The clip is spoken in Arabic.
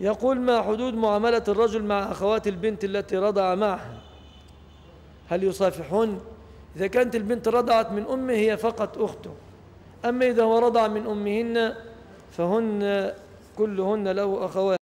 يقول ما حدود معاملة الرجل مع أخوات البنت التي رضع معها هل يصافحون إذا كانت البنت رضعت من أمه هي فقط أخته أما إذا هو رضع من أمهن فهن كلهن له أخوات